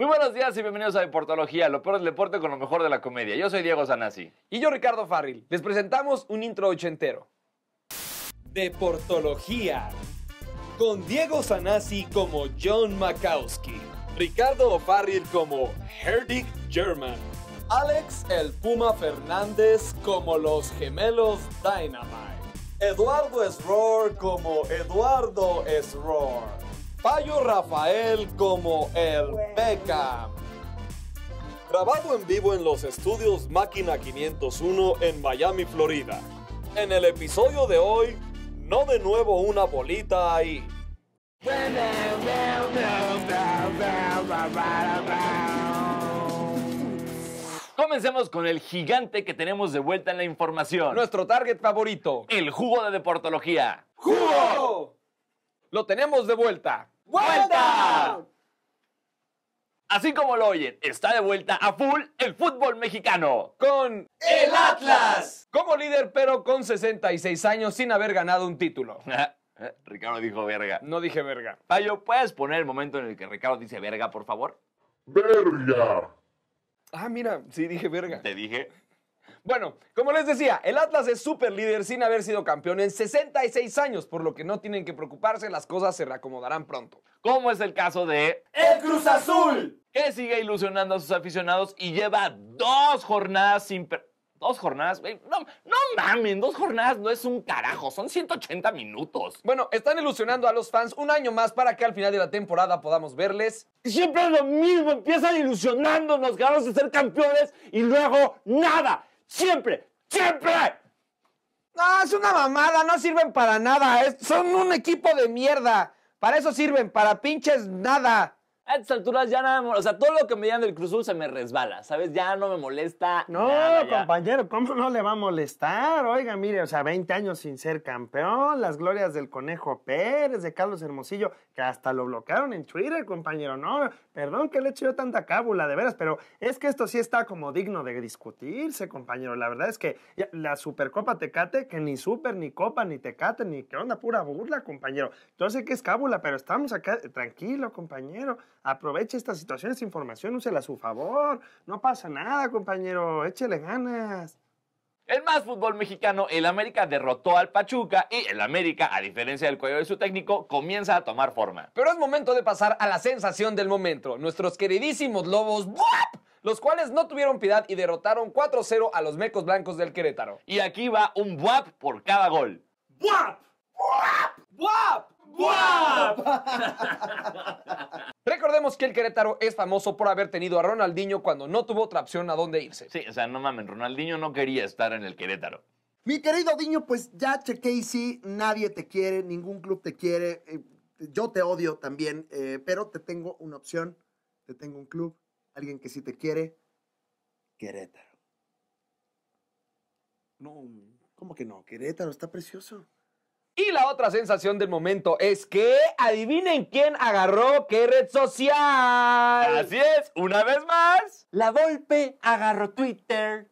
Muy buenos días y bienvenidos a Deportología, lo peor del deporte con lo mejor de la comedia. Yo soy Diego Sanasi. Y yo Ricardo Farril. Les presentamos un intro ochentero. Deportología. Con Diego Sanasi como John Makowski. Ricardo Farril como Herdick German. Alex El Puma Fernández como los gemelos Dynamite. Eduardo Roar como Eduardo Roar. Payo Rafael como el Beckham. Grabado en vivo en los estudios Máquina 501 en Miami, Florida. En el episodio de hoy, no de nuevo una bolita ahí. Comencemos con el gigante que tenemos de vuelta en la información. Nuestro target favorito. El jugo de deportología. ¡Jugo! Lo tenemos de vuelta vuelta. Así como lo oyen, está de vuelta a full el fútbol mexicano con el Atlas como líder, pero con 66 años sin haber ganado un título. Ricardo dijo verga. No dije verga. Payo, ¿puedes poner el momento en el que Ricardo dice verga, por favor? Verga. Ah, mira, sí dije verga. Te dije. Bueno, como les decía, el Atlas es super líder sin haber sido campeón en 66 años, por lo que no tienen que preocuparse, las cosas se reacomodarán pronto. Como es el caso de... ¡El Cruz Azul! Que sigue ilusionando a sus aficionados y lleva dos jornadas sin... Dos jornadas, güey. No, no mamen, dos jornadas no es un carajo, son 180 minutos. Bueno, están ilusionando a los fans un año más para que al final de la temporada podamos verles. Siempre es lo mismo, empiezan ilusionándonos, ganamos de ser campeones y luego nada siempre, siempre. No, es una mamada, no sirven para nada. son un equipo de mierda. Para eso sirven, para pinches nada a estas alturas ya nada, o sea, todo lo que me digan del Cruz Azul se me resbala, ¿sabes? Ya no me molesta. No, compañero, ¿cómo no le va a molestar? Oiga, mire, o sea, 20 años sin ser campeón, las glorias del Conejo Pérez, de Carlos Hermosillo, que hasta lo bloquearon en Twitter, compañero, ¿no? Perdón que le he hecho yo tanta cábula, de veras, pero es que esto sí está como digno de discutirse, compañero. La verdad es que la Supercopa Tecate, que ni Super, ni Copa, ni Tecate, ni qué onda, pura burla, compañero. Yo sé que es cábula, pero estamos acá, eh, tranquilo, compañero. Aproveche esta situación, esta información, úsela a su favor. No pasa nada, compañero. Échele ganas. El más fútbol mexicano, el América derrotó al Pachuca y el América, a diferencia del cuello de su técnico, comienza a tomar forma. Pero es momento de pasar a la sensación del momento. Nuestros queridísimos lobos. ¡buap! los cuales no tuvieron piedad y derrotaron 4-0 a los mecos blancos del Querétaro. Y aquí va un buap por cada gol. ¡Buap! ¡Buap! ¡Buap! ¡Buap! que el Querétaro es famoso por haber tenido a Ronaldinho cuando no tuvo otra opción a dónde irse. Sí, o sea, no mames, Ronaldinho no quería estar en el Querétaro. Mi querido Diño, pues ya chequé y sí, nadie te quiere, ningún club te quiere. Eh, yo te odio también, eh, pero te tengo una opción, te tengo un club, alguien que sí te quiere, Querétaro. No, ¿cómo que no? Querétaro está precioso. Y la otra sensación del momento es que adivinen quién agarró qué red social. Así es, una vez más. La golpe agarró Twitter.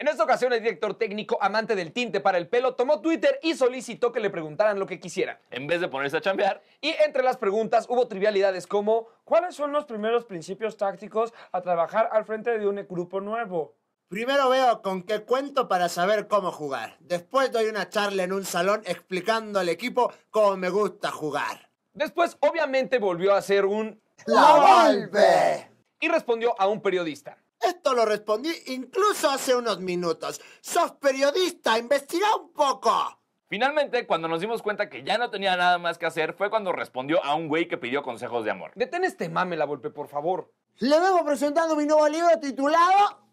En esta ocasión, el director técnico, amante del tinte para el pelo, tomó Twitter y solicitó que le preguntaran lo que quisiera. En vez de ponerse a chambear. Y entre las preguntas hubo trivialidades como: ¿Cuáles son los primeros principios tácticos a trabajar al frente de un grupo nuevo? Primero veo con qué cuento para saber cómo jugar. Después doy una charla en un salón explicando al equipo cómo me gusta jugar. Después, obviamente, volvió a hacer un... ¡La Volpe! Y respondió a un periodista. Esto lo respondí incluso hace unos minutos. ¡Sos periodista! ¡Investiga un poco! Finalmente, cuando nos dimos cuenta que ya no tenía nada más que hacer, fue cuando respondió a un güey que pidió consejos de amor. Detén este mame, La Volpe, por favor. Le vengo presentando mi nuevo libro titulado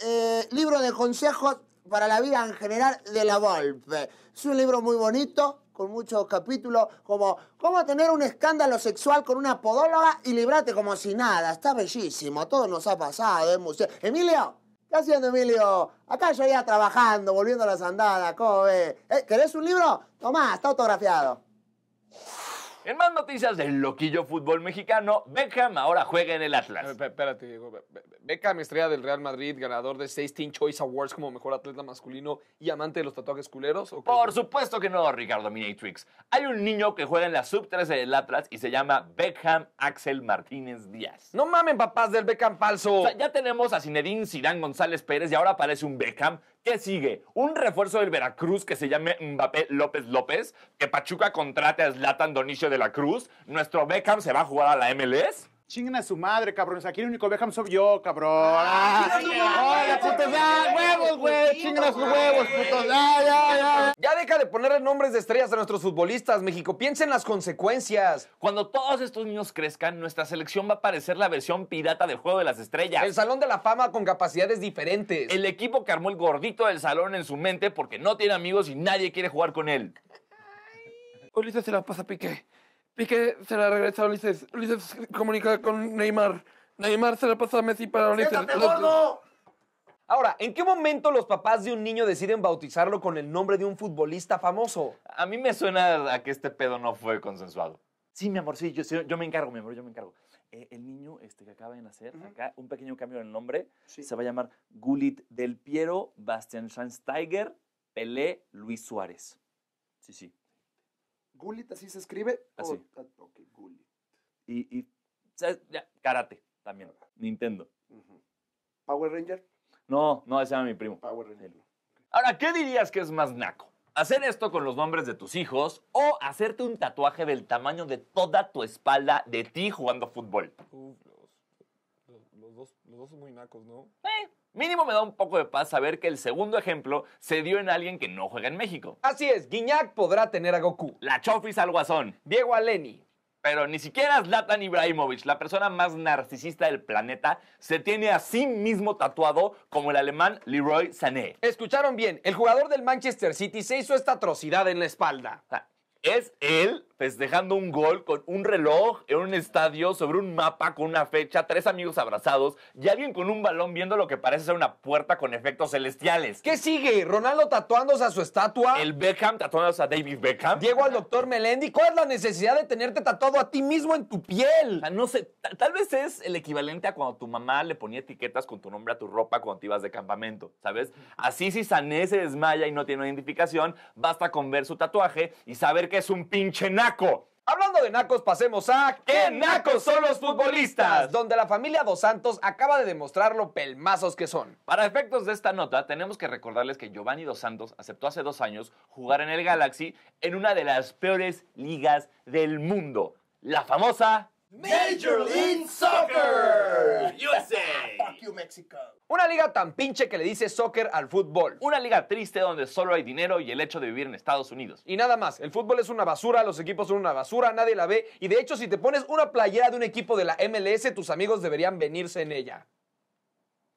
eh, libro de consejos para la vida en general de la Volpe. Es un libro muy bonito, con muchos capítulos, como cómo tener un escándalo sexual con una podóloga y librarte como si nada. Está bellísimo, todo nos ha pasado, Emilio, ¿qué haciendo, Emilio? Acá yo ya trabajando, volviendo a las andadas, ¿cómo ves? Eh, ¿Querés un libro? Tomá, está autografiado. En más noticias del loquillo fútbol mexicano, Beckham ahora juega en el Atlas. Espérate, Diego. Beckham, estrella del Real Madrid, ganador de Teen Choice Awards como mejor atleta masculino y amante de los tatuajes culeros. Por supuesto que no, Ricardo Minatrix. Hay un niño que juega en la sub-13 del Atlas y se llama Beckham Axel Martínez Díaz. No mamen, papás del Beckham falso. O sea, ya tenemos a Zinedine Zidane González Pérez y ahora aparece un Beckham ¿Qué sigue? Un refuerzo del Veracruz que se llame Mbappé López López, que Pachuca contrate a Zlatan Donicio de la Cruz, nuestro Beckham se va a jugar a la MLS. Chinguen a su madre, cabrón. aquí el único Beckham soy yo, cabrón. Ah, ah, huevos, güey! ¡Chinguen a sus huevos, putos! ¡Ya, ya, ya! Ya deja de ponerle nombres de estrellas a nuestros futbolistas, México. Piensa en las consecuencias. Cuando todos estos niños crezcan, nuestra selección va a parecer la versión pirata del Juego de las Estrellas. El Salón de la Fama con capacidades diferentes. El equipo que armó el gordito del salón en su mente porque no tiene amigos y nadie quiere jugar con él. ¿Listo se la pasa Piqué. Piqué se la regresa a Ulises. Ulises comunica con Neymar. Neymar se la pasa a Messi para Ulises. gordo! Ahora, ¿en qué momento los papás de un niño deciden bautizarlo con el nombre de un futbolista famoso? A mí me suena a que este pedo no fue consensuado. Sí, mi amor, sí, yo, yo me encargo, mi amor, yo me encargo. Eh, el niño este, que acaba de nacer, acá, un pequeño cambio en el nombre, se va a llamar Gulit del Piero, Bastian Schweinsteiger, Pelé, Luis Suárez. Sí, sí. Gulit, así se escribe. Así. Ah, ok, Gulit. Y, y ya, karate también. Nintendo. ¿Power Ranger? No, no, ese era mi primo. Power Ranger. Ahora, ¿qué dirías que es más naco? ¿Hacer esto con los nombres de tus hijos o hacerte un tatuaje del tamaño de toda tu espalda de ti jugando fútbol? Uf, los, dos, los dos son muy nacos, ¿no? Eh, Mínimo me da un poco de paz saber que el segundo ejemplo se dio en alguien que no juega en México. Así es, Guiñac podrá tener a Goku. La Chofis al Guasón. Diego Aleni. Pero ni siquiera Zlatan Ibrahimovic, la persona más narcisista del planeta, se tiene a sí mismo tatuado como el alemán Leroy Sané. Escucharon bien, el jugador del Manchester City se hizo esta atrocidad en la espalda. es él dejando un gol con un reloj en un estadio, sobre un mapa con una fecha, tres amigos abrazados y alguien con un balón viendo lo que parece ser una puerta con efectos celestiales. ¿Qué sigue? ¿Ronaldo tatuándose a su estatua? ¿El Beckham tatuándose a David Beckham? ¿Diego al doctor Melendi? ¿Cuál es la necesidad de tenerte tatuado a ti mismo en tu piel? no sé, tal vez es el equivalente a cuando tu mamá le ponía etiquetas con tu nombre a tu ropa cuando te ibas de campamento, ¿sabes? Así si Sané se desmaya y no tiene identificación, basta con ver su tatuaje y saber que es un pinche Hablando de nacos, pasemos a ¿Qué nacos son los futbolistas? Donde la familia Dos Santos acaba de demostrar lo pelmazos que son. Para efectos de esta nota, tenemos que recordarles que Giovanni Dos Santos aceptó hace dos años jugar en el Galaxy en una de las peores ligas del mundo, la famosa Major League Soccer USA. Una liga tan pinche que le dice soccer al fútbol. Una liga triste donde solo hay dinero y el hecho de vivir en Estados Unidos. Y nada más, el fútbol es una basura, los equipos son una basura, nadie la ve. Y de hecho, si te pones una playera de un equipo de la MLS, tus amigos deberían venirse en ella.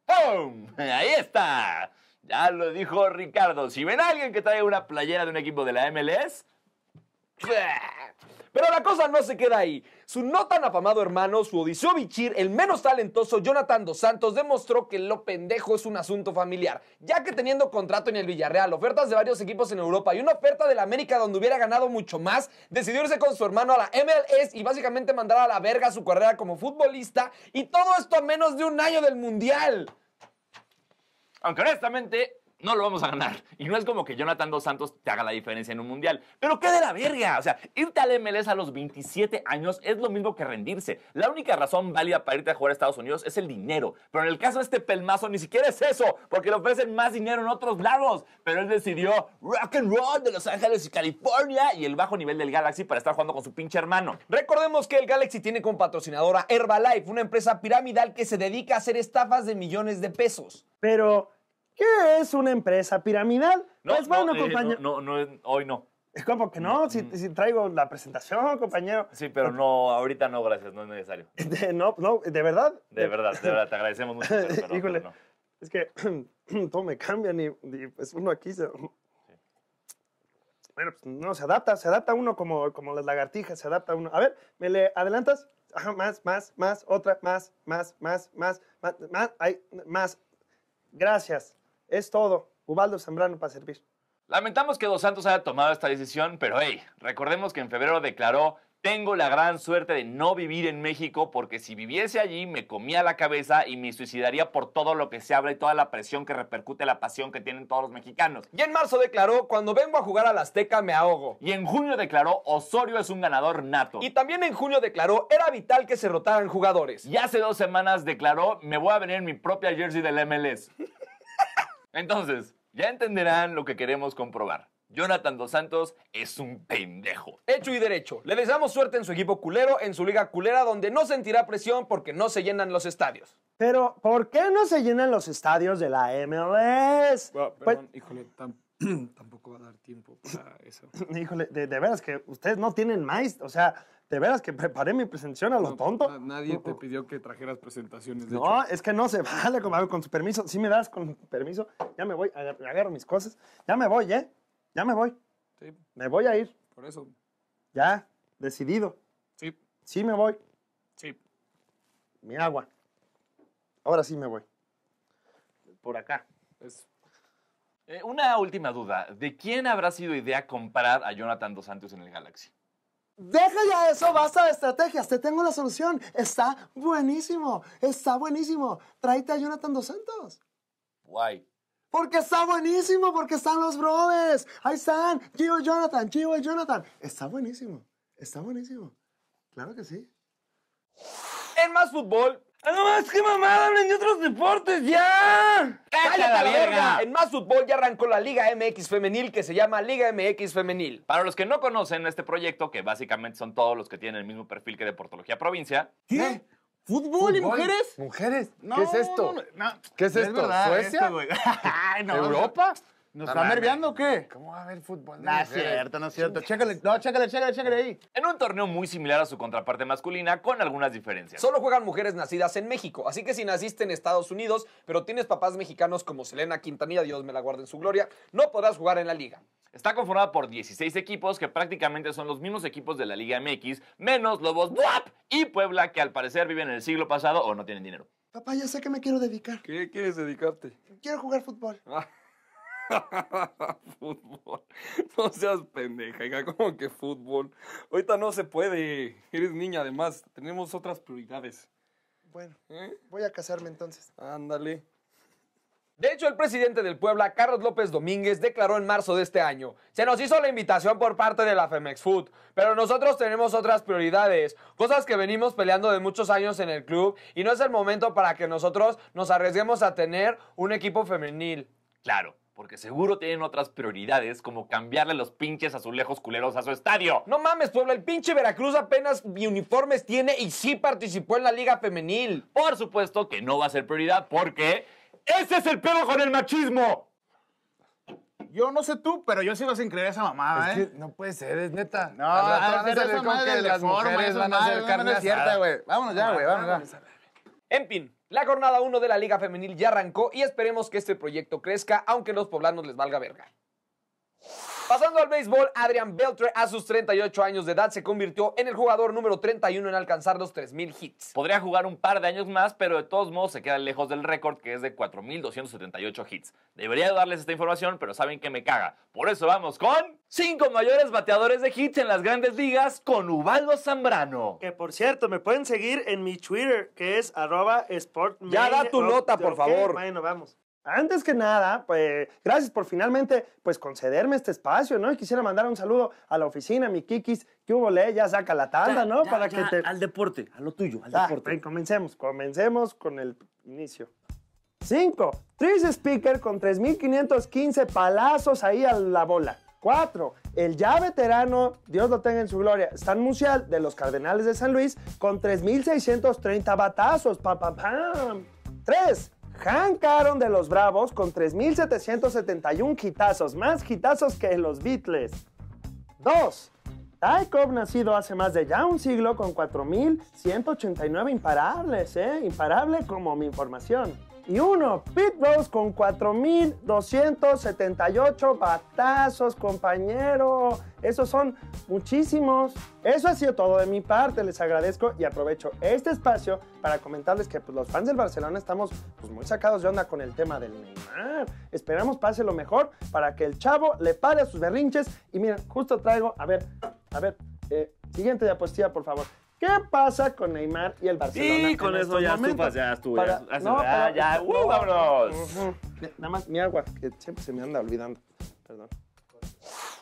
¡Boom! Ahí está. Ya lo dijo Ricardo. Si ven a alguien que trae una playera de un equipo de la MLS... Pero la cosa no se queda ahí. Su no tan afamado hermano, su Odiseo Bichir, el menos talentoso Jonathan Dos Santos, demostró que lo pendejo es un asunto familiar, ya que teniendo contrato en el Villarreal, ofertas de varios equipos en Europa y una oferta la América donde hubiera ganado mucho más, decidió irse con su hermano a la MLS y básicamente mandar a la verga su carrera como futbolista, y todo esto a menos de un año del Mundial. Aunque honestamente, no lo vamos a ganar. Y no es como que Jonathan Dos Santos te haga la diferencia en un mundial. Pero qué de la verga. O sea, irte al MLS a los 27 años es lo mismo que rendirse. La única razón válida para irte a jugar a Estados Unidos es el dinero. Pero en el caso de este pelmazo ni siquiera es eso, porque le ofrecen más dinero en otros lados. Pero él decidió rock and roll de Los Ángeles y California y el bajo nivel del Galaxy para estar jugando con su pinche hermano. Recordemos que el Galaxy tiene como patrocinadora Herbalife, una empresa piramidal que se dedica a hacer estafas de millones de pesos. Pero es una empresa piramidal? No, pues bueno, no, eh, compañero. no, no, hoy no. Es como que no, si, mm. traigo la presentación, compañero. Sí, pero no, ahorita no, gracias, no es necesario. De, no, no, de verdad. De verdad, de verdad, te agradecemos mucho. Híjole, es que todo me cambia, y, pues uno aquí se... Bueno, pues no, se adapta, se adapta uno como, como las lagartijas, se adapta uno. A ver, ¿me le adelantas? más, más, más, otra, más, más, más, más, más, más, más, más. Gracias. Es todo. Ubaldo Zambrano para servir. Lamentamos que Dos Santos haya tomado esta decisión, pero hey, recordemos que en febrero declaró, tengo la gran suerte de no vivir en México porque si viviese allí me comía la cabeza y me suicidaría por todo lo que se habla y toda la presión que repercute la pasión que tienen todos los mexicanos. Y en marzo declaró, cuando vengo a jugar al Azteca me ahogo. Y en junio declaró, Osorio es un ganador nato. Y también en junio declaró, era vital que se rotaran jugadores. Y hace dos semanas declaró, me voy a venir en mi propia jersey del MLS. Entonces, ya entenderán lo que queremos comprobar. Jonathan Dos Santos es un pendejo. Hecho y derecho. Le deseamos suerte en su equipo culero, en su liga culera, donde no sentirá presión porque no se llenan los estadios. Pero, ¿por qué no se llenan los estadios de la MLS? Bueno, pues híjole, tampoco. tampoco va a dar tiempo para eso. Híjole, de, veras que ustedes no tienen más, o sea, de veras que preparé mi presentación a lo tonto. Nadie te pidió que trajeras presentaciones. De no, es que no se vale, con, su permiso. Si me das con permiso, ya me voy, agarro mis cosas. Ya me voy, ¿eh? Ya me voy. Sí. Me voy a ir. Por eso. Ya, decidido. Sí. Sí me voy. Sí. Mi agua. Ahora sí me voy. Por acá. Es eh, una última duda. ¿De quién habrá sido idea comprar a Jonathan Dos Santos en el Galaxy? Deja ya eso, basta de estrategias, te tengo la solución. Está buenísimo, está buenísimo. Tráete a Jonathan Dos Santos. Guay. Porque está buenísimo, porque están los brothers. Ahí están, chivo Jonathan, chivo y Jonathan. Está buenísimo, está buenísimo. Claro que sí. En más fútbol, ¡Ah, ¡No más que mamada! ¡Hablen de otros deportes ya! ¡Cállate la, En Más Fútbol ya arrancó la Liga MX Femenil que se llama Liga MX Femenil. Para los que no conocen este proyecto, que básicamente son todos los que tienen el mismo perfil que Deportología Provincia. ¿Qué? ¿Eh? ¿Fútbol, y mujeres? ¿Mujeres? ¿Qué es esto? ¿Qué es esto? ¿Suecia? ¿Europa? ¿Nos está nerviando o qué? ¿Cómo va a haber fútbol? No es cierto, no es cierto. Chécale, no, chécale, chécale, chécale ahí. En un torneo muy similar a su contraparte masculina, con algunas diferencias. Solo juegan mujeres nacidas en México, así que si naciste en Estados Unidos, pero tienes papás mexicanos como Selena Quintanilla, Dios me la guarde en su gloria, no podrás jugar en la liga. Está conformada por 16 equipos que prácticamente son los mismos equipos de la Liga MX, menos Lobos ¡buap! y Puebla, que al parecer viven en el siglo pasado o no tienen dinero. Papá, ya sé que me quiero dedicar. ¿Qué quieres dedicarte? Quiero jugar fútbol. Ah. fútbol. No seas pendeja, como que fútbol? Ahorita no se puede. Eres niña, además. Tenemos otras prioridades. Bueno, ¿Eh? voy a casarme entonces. Ándale. De hecho, el presidente del Puebla, Carlos López Domínguez, declaró en marzo de este año, se nos hizo la invitación por parte de la Femex Food, pero nosotros tenemos otras prioridades, cosas que venimos peleando de muchos años en el club y no es el momento para que nosotros nos arriesguemos a tener un equipo femenil. Claro, porque seguro tienen otras prioridades como cambiarle los pinches azulejos culeros a su estadio. No mames, Puebla, el pinche Veracruz apenas uniformes tiene y sí participó en la Liga Femenil. Por supuesto que no va a ser prioridad porque ese es el pedo con el machismo. Yo no sé tú, pero yo sigo sin creer esa mamada, es ¿eh? Que no puede ser, es neta. No, no, no, no, no, no, no, no, no, no, no, no, no, no, no, güey. no, no, güey, vámonos ya. La jornada 1 de la Liga Femenil ya arrancó y esperemos que este proyecto crezca, aunque los poblanos les valga verga. Pasando al béisbol, Adrian Beltre a sus 38 años de edad se convirtió en el jugador número 31 en alcanzar los 3.000 hits. Podría jugar un par de años más, pero de todos modos se queda lejos del récord que es de 4.278 hits. Debería darles esta información, pero saben que me caga. Por eso vamos con... Cinco mayores bateadores de hits en las grandes ligas con Ubaldo Zambrano. Que por cierto, me pueden seguir en mi Twitter, que es arroba Ya da tu nota, por favor. Bueno, vamos. Antes que nada, pues gracias por finalmente pues concederme este espacio, ¿no? Y quisiera mandar un saludo a la oficina, mi Kikis, que hubo le, ya saca la tanda, ¿no? Para que al deporte, a lo tuyo, al ah, deporte. comencemos, comencemos con el inicio. 5. Tris Speaker con 3.515 palazos ahí a la bola. 4. El ya veterano, Dios lo tenga en su gloria, Stan Musial de los Cardenales de San Luis con 3.630 batazos. papá. pa, 3. Hank de los Bravos con 3.771 gitazos, más gitazos que los Beatles. 2. Ty Cobb, nacido hace más de ya un siglo con 4.189 imparables, ¿eh? Imparable como mi información y uno, Pete con 4.278 batazos, compañero. Esos son muchísimos. Eso ha sido todo de mi parte. Les agradezco y aprovecho este espacio para comentarles que pues, los fans del Barcelona estamos pues, muy sacados de onda con el tema del Neymar. Esperamos pase lo mejor para que el chavo le pare a sus berrinches. Y miren, justo traigo, a ver, a ver, eh, siguiente diapositiva, por favor. ¿Qué pasa con Neymar y el Barcelona? Sí, con eso ya estupas, ya estuvo. Ah, ya, no, ya, uh, Nada más mi agua, que siempre se me anda olvidando. Perdón.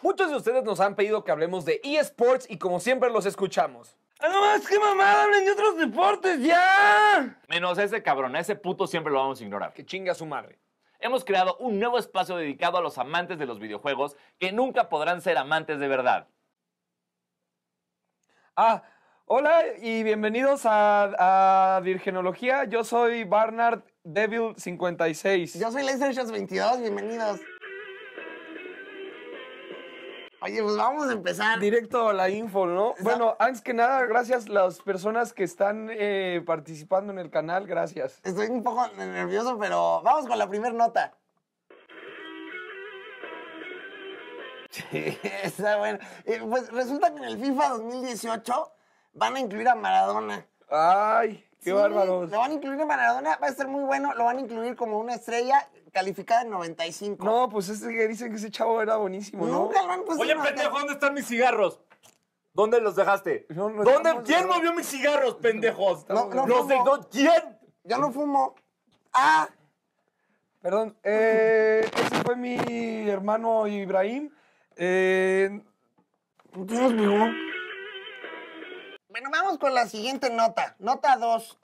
Muchos de ustedes nos han pedido que hablemos de eSports y como siempre los escuchamos. ¡Ah, no más que mamada! ¡Hablen de otros deportes ya! Menos ese cabrón, a ese puto siempre lo vamos a ignorar. Que chinga su madre hemos creado un nuevo espacio dedicado a los amantes de los videojuegos que nunca podrán ser amantes de verdad. Ah, Hola y bienvenidos a, Virgenología. Yo soy Barnard Devil 56. Yo soy Laser Shots 22. Bienvenidos. Oye, pues vamos a empezar. Directo a la info, ¿no? Bueno, antes que nada, gracias a las personas que están eh, participando en el canal. Gracias. Estoy un poco nervioso, pero vamos con la primera nota. Sí, está bueno. Eh, pues resulta que en el FIFA 2018 van a incluir a Maradona. Ay, qué bárbaro. Lo van a incluir a Maradona, va a ser muy bueno, lo van a incluir como una estrella calificada en 95. No, pues este que dicen que ese chavo era buenísimo, ¿no? Nunca lo han Oye, pendejo, ¿dónde están mis cigarros? ¿Dónde los dejaste? ¿Dónde? ¿Quién movió mis cigarros, pendejos? no, no ¿Quién? Ya no fumo. Ah. Perdón, eh, ese fue mi hermano Ibrahim. Eh, ¿Tienes mi bueno, vamos con la siguiente nota. Nota 2.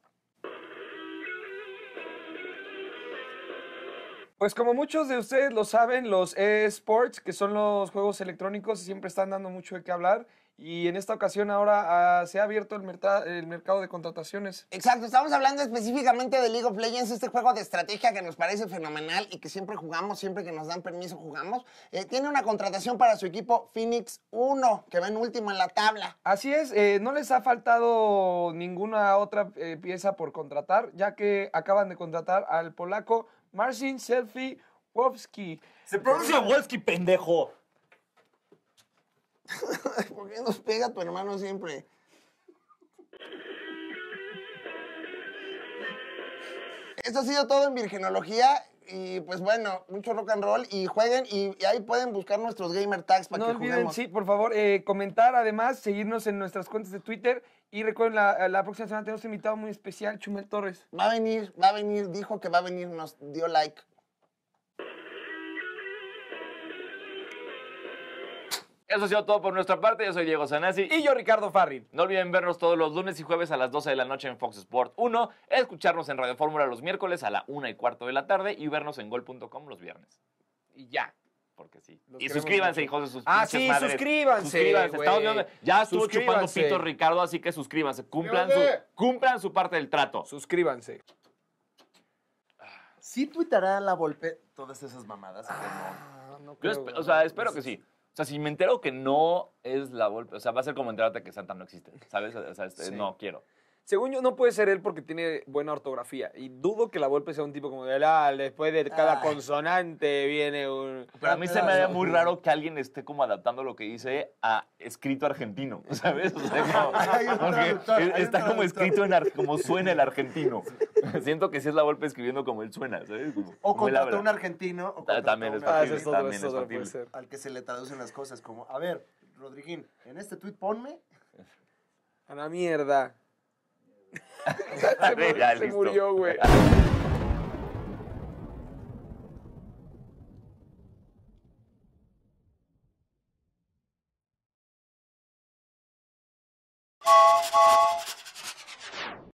Pues como muchos de ustedes lo saben, los eSports, que son los juegos electrónicos, siempre están dando mucho de qué hablar. Y en esta ocasión ahora ah, se ha abierto el, mercado de contrataciones. Exacto, estamos hablando específicamente de League of Legends, este juego de estrategia que nos parece fenomenal y que siempre jugamos, siempre que nos dan permiso jugamos. Eh, tiene una contratación para su equipo Phoenix 1, que va en último en la tabla. Así es, eh, no les ha faltado ninguna otra eh, pieza por contratar, ya que acaban de contratar al polaco Marcin Selfie Wolski. Se pronuncia Wolski, pendejo. ¿Por qué nos pega tu hermano siempre? Esto ha sido todo en Virgenología. Y pues bueno, mucho rock and roll. Y jueguen y, ahí pueden buscar nuestros gamer tags para no olviden, Sí, por favor, eh, comentar además, seguirnos en nuestras cuentas de Twitter y recuerden, eh, la, próxima semana tenemos un invitado muy especial, Chumel Torres. Va a venir, va a venir, dijo que va a venir, nos dio like. Eso ha sido todo por nuestra parte. Yo soy Diego Sanasi. Y yo, Ricardo Farri. No olviden vernos todos los lunes y jueves a las 12 de la noche en Fox Sport 1, escucharnos en Radio Fórmula los miércoles a la 1 y cuarto de la tarde y vernos en gol.com los viernes. Y ya porque sí. y suscríbanse, hijos de sus Ah, sí, suscríbanse. Suscríbanse. ya estuvo chupando pito Ricardo, así que suscríbanse. Cumplan su, cumplan su parte del trato. Suscríbanse. ¿Sí tuitará la golpe todas esas mamadas? Ah, no. no creo, o sea, espero que sí. O sea, si me entero que no es la golpe, o sea, va a ser como enterarte que Santa no existe, ¿sabes? O sea, este, no quiero. Según yo, no puede ser él porque tiene buena ortografía. Y dudo que la golpe sea un tipo como de la. Ah, después de cada consonante viene un. Pero a mí se me ve muy raro que alguien esté como adaptando lo que dice a escrito argentino, ¿sabes? está como escrito en como suena el argentino. Siento que si es la golpe escribiendo como él suena, ¿sabes? Como, o un argentino. Ah, también es también es Al que se le traducen las cosas como, a ver, Rodriguín, en este tweet ponme. A la mierda. se, murió, güey.